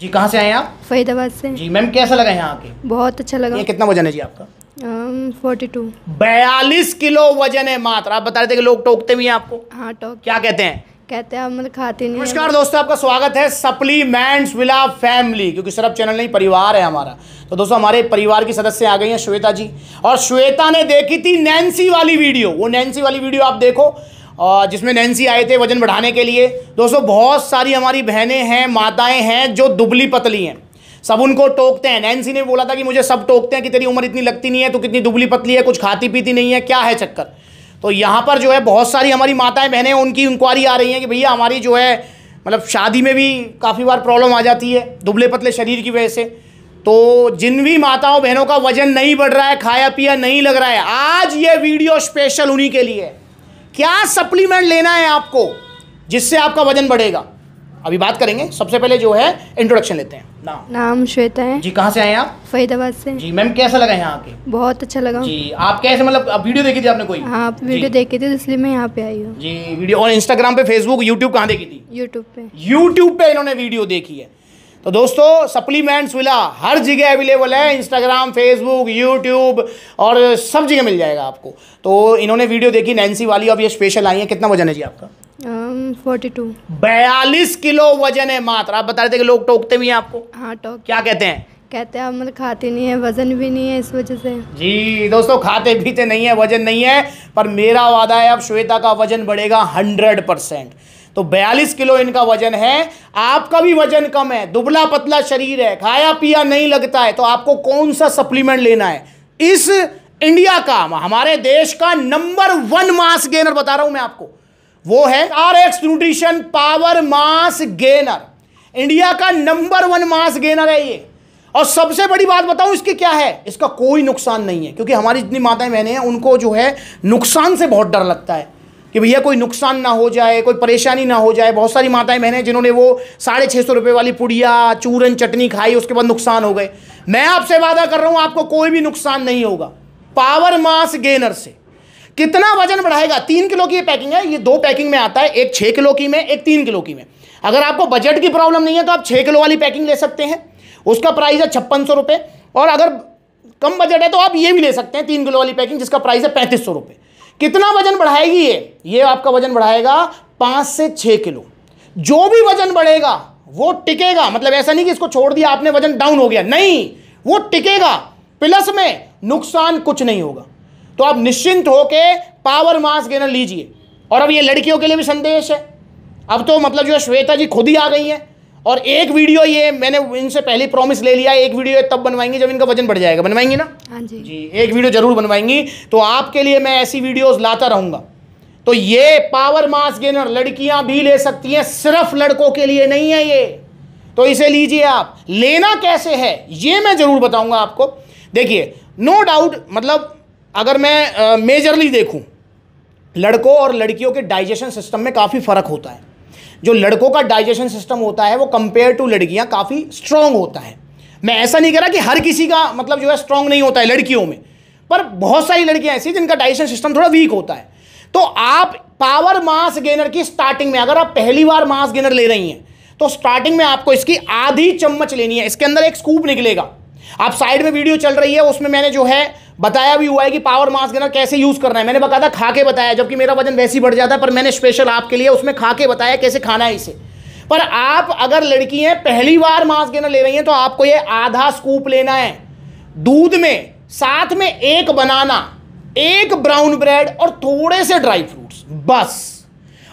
जी कहाँ से आए आप फरीदाबाद से जी मैम कैसा लगा यहाँ आके बहुत अच्छा लगा ये कितना वजन है जी आपका फोर्टी टू बयालीस किलो वजन है मात्र आप बता रहे थे कि लोग टोकते भी हैं आपको हाँ टोक क्या कहते हैं कहते हैं मतलब खाते नहीं नमस्कार दोस्तों आपका स्वागत है सप्लीमेंट्स विला फैमिली क्योंकि सिर्फ चैनल नहीं परिवार है हमारा तो दोस्तों हमारे परिवार की सदस्य आ गई हैं श्वेता जी और श्वेता ने देखी थी नैन्सी वाली वीडियो वो नैन्सी वाली वीडियो आप देखो और जिसमें नैन्सी आए थे वज़न बढ़ाने के लिए दोस्तों बहुत सारी हमारी बहनें हैं माताएं हैं जो दुबली पतली हैं सब उनको टोकते हैं नैन्सी ने बोला था कि मुझे सब टोकते हैं कि तेरी उम्र इतनी लगती नहीं है तो कितनी दुबली पतली है कुछ खाती पीती नहीं है क्या है चक्कर तो यहाँ पर जो है बहुत सारी हमारी माताएँ बहनें उनकी इंक्वायरी आ रही हैं कि भैया हमारी जो है मतलब शादी में भी काफ़ी बार प्रॉब्लम आ जाती है दुबले पतले शरीर की वजह से तो जिन भी माताओं बहनों का वजन नहीं बढ़ रहा है खाया पिया नहीं लग रहा है आज ये वीडियो स्पेशल उन्हीं के लिए है क्या सप्लीमेंट लेना है आपको जिससे आपका वजन बढ़ेगा अभी बात करेंगे सबसे पहले जो है इंट्रोडक्शन लेते हैं नाम नाम श्वेता है जी कहाँ से आए आप फरीदाबाद से जी मैम कैसा लगा यहाँ आके बहुत अच्छा लगा जी आप कैसे मतलब वीडियो देखी थी आपने कोई हाँ आप वीडियो देखी थी तो इसलिए मैं यहाँ पे आई हूँ जी वीडियो और इंस्टाग्राम पे फेसबुक यूट्यूब कहाँ देखी थी यूट्यूब पे यूट्यूब पे इन्होंने वीडियो देखी है तो दोस्तों सप्लीमेंट्स विला हर जगह अवेलेबल है इंस्टाग्राम फेसबुक यूट्यूब और सब जगह मिल जाएगा आपको तो इन्होंने वीडियो देखी नैन्सी वाली अब ये स्पेशल आई है कितना वजन है जी आपका फोर्टी um, टू बयालीस किलो वजन है मात्र आप बता रहे थे कि लोग टोकते भी हैं आपको हाँ टोक क्या कहते हैं कहते हैं मतलब खाते नहीं है वजन भी नहीं है इस वजह से जी दोस्तों खाते पीते नहीं है वजन नहीं है पर मेरा वादा है अब श्वेता का वजन बढ़ेगा हंड्रेड परसेंट तो 42 किलो इनका वजन है आपका भी वजन कम है दुबला पतला शरीर है खाया पिया नहीं लगता है तो आपको कौन सा सप्लीमेंट लेना है इस इंडिया का हमारे देश का नंबर वन मास गेनर बता रहा हूं मैं आपको वो है R X nutrition power mass gainer India का नंबर वन मास गेनर है ये और सबसे बड़ी बात बताऊं इसके क्या है इसका कोई नुकसान नहीं है क्योंकि हमारी जितनी माताएं बहनें हैं उनको जो है नुकसान से बहुत डर लगता है कि भैया कोई नुकसान ना हो जाए कोई परेशानी ना हो जाए बहुत सारी माताएं बहनें जिन्होंने वो साढ़े छः सौ रुपये वाली पुड़िया चूरन चटनी खाई उसके बाद नुकसान हो गए मैं आपसे वादा कर रहा हूँ आपको कोई भी नुकसान नहीं होगा पावर मास गेनर से कितना वजन बढ़ाएगा तीन किलो की ये पैकिंग है ये दो पैकिंग में आता है एक छः किलो की में एक तीन किलो की में अगर आपको बजट की प्रॉब्लम नहीं है तो आप छः किलो वाली पैकिंग ले सकते हैं उसका प्राइस है छप्पन सौ रुपये और अगर कम बजट है तो आप ये भी ले सकते हैं तीन किलो वाली पैकिंग जिसका प्राइस है पैंतीस सौ रुपये कितना वजन बढ़ाएगी ये ये आपका वजन बढ़ाएगा पाँच से छः किलो जो भी वजन बढ़ेगा वो टिकेगा मतलब ऐसा नहीं कि इसको छोड़ दिया आपने वजन डाउन हो गया नहीं वो टिकेगा प्लस में नुकसान कुछ नहीं होगा तो आप निश्चिंत होके पावर मास गेनर लीजिए और अब ये लड़कियों के लिए भी संदेश है अब तो मतलब जो श्वेता जी खुद ही आ गई हैं और एक वीडियो ये मैंने इनसे पहले प्रॉमिस ले लिया एक वीडियो तब बनवाएंगे जब इनका वजन बढ़ जाएगा बनवाएंगे ना हाँ जी जी एक वीडियो जरूर बनवाएंगी तो आपके लिए मैं ऐसी वीडियोस लाता रहूंगा तो ये पावर मास गेनर लड़कियां भी ले सकती हैं सिर्फ लड़कों के लिए नहीं है ये तो इसे लीजिए आप लेना कैसे है ये मैं जरूर बताऊंगा आपको देखिए नो डाउट मतलब अगर मैं मेजरली देखूं लड़कों और लड़कियों के डाइजेशन सिस्टम में काफ़ी फ़र्क होता है जो लड़कों का डाइजेशन सिस्टम होता है वो कंपेयर टू लड़कियां काफ़ी स्ट्रांग होता है मैं ऐसा नहीं कह रहा कि हर किसी का मतलब जो है स्ट्रांग नहीं होता है लड़कियों में पर बहुत सारी लड़कियां ऐसी जिनका डाइजेशन सिस्टम थोड़ा वीक होता है तो आप पावर मास गेनर की स्टार्टिंग में अगर आप पहली बार मास गेनर ले रही हैं तो स्टार्टिंग में आपको इसकी आधी चम्मच लेनी है इसके अंदर एक स्कूप निकलेगा आप साइड में वीडियो चल रही है उसमें मैंने जो है बताया भी हुआ है कि पावर मास गेनर कैसे यूज करना है मैंने बकायदा खा के बताया जबकि मेरा वजन वैसे ही बढ़ जाता है पर मैंने स्पेशल आपके लिए उसमें खा के बताया कैसे खाना है इसे पर आप अगर लड़की हैं पहली बार मांस गेना ले रही हैं तो आपको ये आधा स्कूप लेना है दूध में साथ में एक बनाना एक ब्राउन ब्रेड और थोड़े से ड्राई फ्रूट्स बस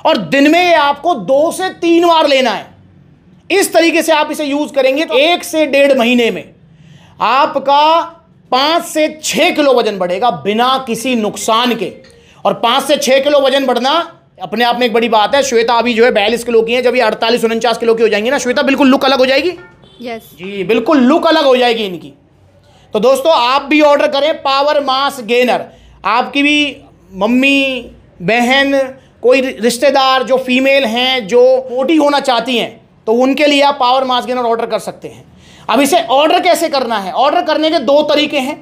और दिन में ये आपको दो से तीन बार लेना है इस तरीके से आप इसे यूज करेंगे तो एक से डेढ़ महीने में आपका पांच से छह किलो वजन बढ़ेगा बिना किसी नुकसान के और पांच से छह किलो वजन बढ़ना अपने आप में एक बड़ी बात है श्वेता अभी जो है बयालीस किलो की है जब ये अड़तालीस उनचास किलो की हो जाएंगी ना श्वेता बिल्कुल लुक अलग हो जाएगी यस yes. जी बिल्कुल लुक अलग हो जाएगी इनकी तो दोस्तों आप भी ऑर्डर करें पावर मास गेनर आपकी भी मम्मी बहन कोई रिश्तेदार जो फीमेल हैं जो मोटी होना चाहती हैं तो उनके लिए आप पावर मास गेनर ऑर्डर कर सकते हैं अब इसे ऑर्डर कैसे करना है ऑर्डर करने के दो तरीके हैं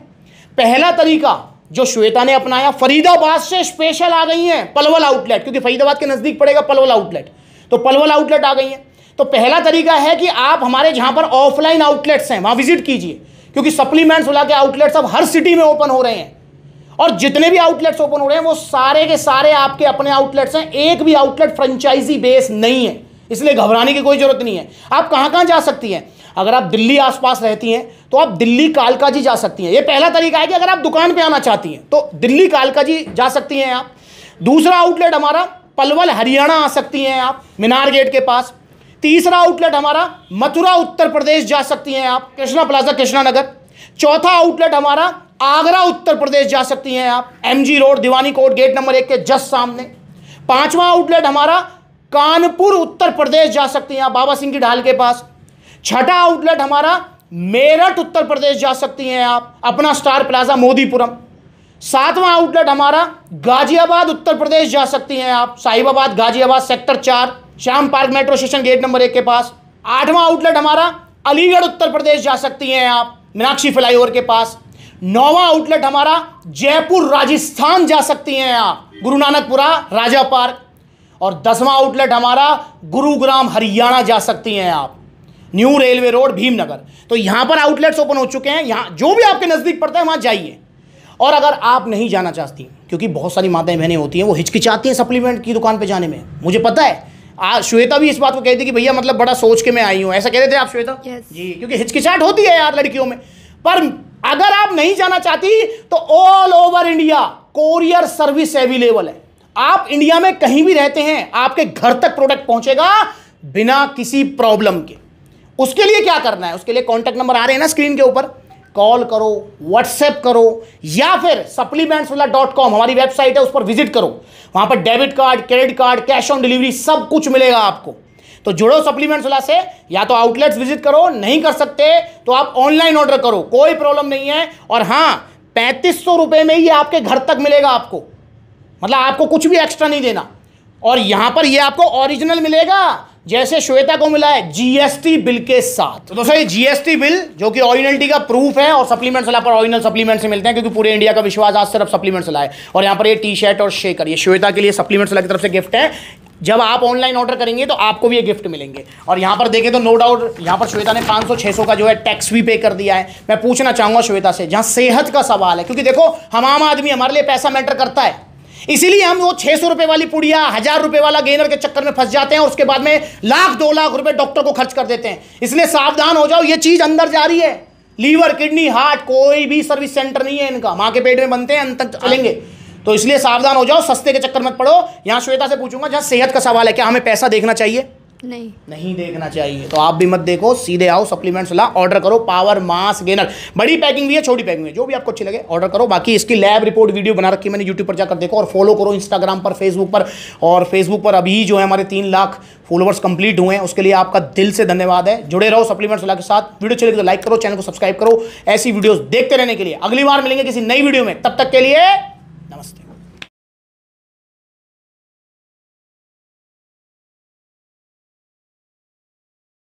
पहला तरीका जो श्वेता ने अपनाया फरीदाबाद से स्पेशल आ गई हैं पलवल आउटलेट क्योंकि फरीदाबाद के नज़दीक पड़ेगा पलवल आउटलेट तो पलवल आउटलेट आ गई हैं तो पहला तरीका है कि आप हमारे जहां पर ऑफलाइन आउटलेट्स हैं वहां विजिट कीजिए क्योंकि सप्लीमेंट्स बुला के आउटलेट्स अब हर सिटी में ओपन हो रहे हैं और जितने भी आउटलेट्स ओपन हो रहे हैं वो सारे के सारे आपके अपने आउटलेट्स हैं एक भी आउटलेट फ्रेंचाइजी बेस नहीं है इसलिए घबराने की कोई जरूरत नहीं है आप कहां कहाँ जा सकती हैं अगर आप दिल्ली आसपास रहती हैं तो आप दिल्ली कालका जी जा सकती हैं ये पहला तरीका है कि अगर आप दुकान पे आना चाहती हैं तो दिल्ली कालका जी जा सकती हैं आप दूसरा आउटलेट हमारा पलवल हरियाणा आ सकती हैं आप मीनार गेट के पास तीसरा आउटलेट हमारा मथुरा उत्तर प्रदेश जा सकती हैं आप कृष्णा प्लाजा कृष्णा नगर चौथा आउटलेट हमारा आगरा उत्तर प्रदेश जा सकती हैं आप एम रोड दीवानी कोट गेट नंबर एक के जस्ट सामने पांचवा आउटलेट हमारा कानपुर उत्तर प्रदेश जा सकती हैं आप बाबा सिंह की ढाल के पास छठा आउटलेट हमारा मेरठ उत्तर प्रदेश जा सकती हैं आप अपना स्टार प्लाजा मोदीपुरम सातवां आउटलेट हमारा गाजियाबाद उत्तर प्रदेश जा सकती हैं आप साहिबाबाद गाजियाबाद सेक्टर चार Shyam park metro station gate number एक के पास आठवां आउटलेट हमारा अलीगढ़ उत्तर प्रदेश जा सकती हैं आप मीनाक्षी फ्लाईओवर के पास नौवां आउटलेट हमारा जयपुर राजस्थान जा सकती हैं आप गुरु नानकपुरा राजा पार्क और दसवां आउटलेट हमारा गुरुग्राम हरियाणा जा सकती हैं आप न्यू रेलवे रोड भीमनगर तो यहां पर आउटलेट्स ओपन हो चुके हैं यहां जो भी आपके नज़दीक पड़ता है वहां जाइए और अगर आप नहीं जाना चाहती क्योंकि बहुत सारी माताएं बहनें होती हैं वो हिचकिचाती हैं सप्लीमेंट की दुकान पे जाने में मुझे पता है आ, श्वेता भी इस बात को कहती कि भैया मतलब बड़ा सोच के मैं आई हूँ ऐसा कह रहे थे आप श्वेता yes. जी क्योंकि हिचकिचाहट होती है यार लड़कियों में पर अगर आप नहीं जाना चाहती तो all over India courier service available है आप इंडिया में कहीं भी रहते हैं आपके घर तक प्रोडक्ट पहुंचेगा बिना किसी प्रॉब्लम के उसके लिए क्या करना है उसके लिए कॉन्टैक्ट नंबर आ रहे हैं ना स्क्रीन के ऊपर कॉल करो व्हाट्सएप करो या फिर सप्लीमेंट्स वाला डॉट कॉम हमारी वेबसाइट है उस पर विजिट करो वहां पर debit card credit card cash on delivery सब कुछ मिलेगा आपको तो जुड़ो सप्लीमेंट्स वाला से या तो आउटलेट्स विजिट करो नहीं कर सकते तो आप ऑनलाइन ऑर्डर करो कोई प्रॉब्लम नहीं है और हाँ पैंतीस सौ रुपये में ही आपके घर तक मिलेगा आपको मतलब आपको कुछ भी एक्स्ट्रा नहीं देना और यहां पर ये आपको ओरिजिनल मिलेगा जैसे श्वेता को मिला है जीएसटी बिल के साथ तो दोस्तों ये जीएसटी बिल जो कि ओरिजिनलिटी का प्रूफ है और सप्लीमेंट सलाह पर ऑरिजिनल सप्लीमेंट से मिलते हैं क्योंकि पूरे इंडिया का विश्वास आज सिर्फ सप्लीमेंट लाए और यहां पर ये टी शर्ट और शेकर ये श्वेता के लिए सप्लीमेंट सलाह की तरफ से गिफ्ट है जब आप ऑनलाइन ऑर्डर करेंगे तो आपको भी ये गिफ्ट मिलेंगे और यहाँ पर देखें तो नो डाउट यहाँ पर श्वेता ने 500 600 का जो है टैक्स भी पे कर दिया है मैं पूछना चाहूँगा श्वेता से जहाँ सेहत का सवाल है क्योंकि देखो हम आम आदमी हमारे लिए पैसा मैटर करता है इसीलिए हम वो छह सौ रुपए वाली पुड़िया हजार रुपए वाला गेनर के चक्कर में फंस जाते हैं और उसके बाद में लाख दो लाख रुपए डॉक्टर को खर्च कर देते हैं इसलिए सावधान हो जाओ ये चीज अंदर जा रही है लीवर किडनी हार्ट कोई भी सर्विस सेंटर नहीं है इनका माँ के पेट में बनते हैं अंत तक हाँ। चलेंगे तो इसलिए सावधान हो जाओ सस्ते के चक्कर मत पड़ो यहां श्वेता से पूछूंगा जहां सेहत का सवाल है क्या हमें पैसा देखना चाहिए नहीं नहीं देखना चाहिए तो आप भी मत देखो सीधे आओ सप्लीमेंट्स ला ऑर्डर करो पावर मास गेनर बड़ी पैकिंग भी है छोटी पैकिंग भी है जो भी आपको अच्छी लगे ऑर्डर करो बाकी इसकी लैब रिपोर्ट वीडियो बना रखी मैंने यूट्यूब पर जाकर देखो और फॉलो करो इंस्टाग्राम पर फेसबुक पर और फेसबुक पर अभी जो है हमारे तीन लाख फॉलोअर्स कंप्लीट हुए हैं उसके लिए आपका दिल से धन्यवाद है जुड़े रहो सप्लीमेंट्स ला के साथ वीडियो चले तो लाइक करो चैनल को सब्सक्राइब करो ऐसी वीडियो देखते रहने के लिए अगली बार मिलेंगे किसी नई वीडियो में तब तक के लिए नमस्ते